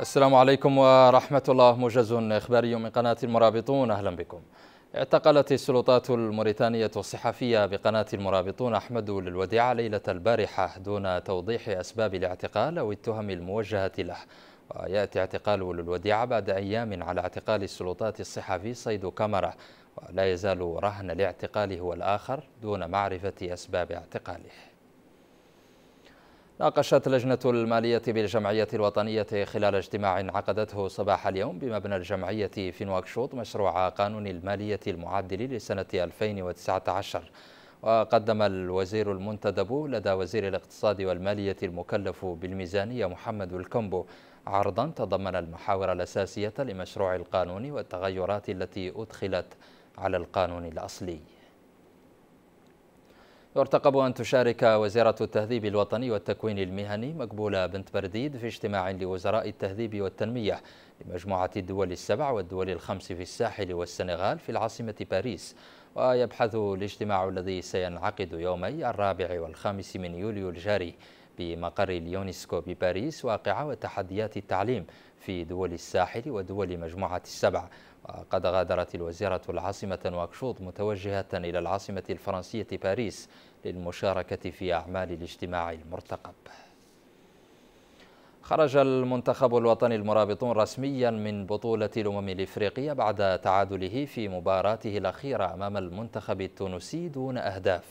السلام عليكم ورحمة الله موجز إخباري من قناة المرابطون أهلا بكم اعتقلت السلطات الموريتانية الصحفية بقناة المرابطون أحمد للوديعة ليلة البارحة دون توضيح أسباب الاعتقال أو التهم الموجهة له ويأتي اعتقال للوديعة بعد أيام على اعتقال السلطات الصحفي صيد كاميرا ولا يزال رهن الاعتقال هو الآخر دون معرفة أسباب اعتقاله ناقشت لجنة المالية بالجمعية الوطنية خلال اجتماع عقدته صباح اليوم بمبنى الجمعية في نواكشوط مشروع قانون المالية المعدل لسنة 2019 وقدم الوزير المنتدب لدى وزير الاقتصاد والمالية المكلف بالميزانية محمد الكمبو عرضا تضمن المحاور الأساسية لمشروع القانون والتغيرات التي أدخلت على القانون الأصلي يرتقب أن تشارك وزارة التهذيب الوطني والتكوين المهني مقبولة بنت برديد في اجتماع لوزراء التهذيب والتنمية لمجموعة الدول السبع والدول الخمس في الساحل والسنغال في العاصمة باريس ويبحث الاجتماع الذي سينعقد يومي الرابع والخامس من يوليو الجاري بمقر اليونسكو بباريس واقعة وتحديات التعليم في دول الساحل ودول مجموعة السبع وقد غادرت الوزيرة العاصمة نواكشوط متوجهة إلى العاصمة الفرنسية باريس للمشاركة في أعمال الاجتماع المرتقب خرج المنتخب الوطني المرابطون رسميا من بطولة الأمم الإفريقية بعد تعادله في مباراته الأخيرة أمام المنتخب التونسي دون أهداف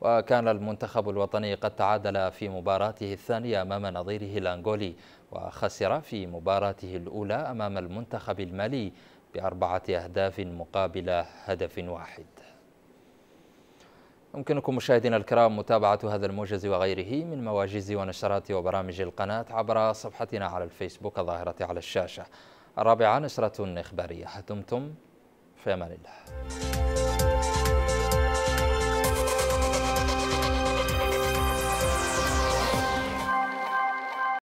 وكان المنتخب الوطني قد تعادل في مباراته الثانية أمام نظيره الأنغولي وخسر في مباراته الأولى أمام المنتخب المالي بأربعة أهداف مقابل هدف واحد يمكنكم مشاهدينا الكرام متابعة هذا الموجز وغيره من مواجز ونشرات وبرامج القناة عبر صفحتنا على الفيسبوك الظاهرة على الشاشة الرابعة نشرة إخبارية دمتم في أمان الله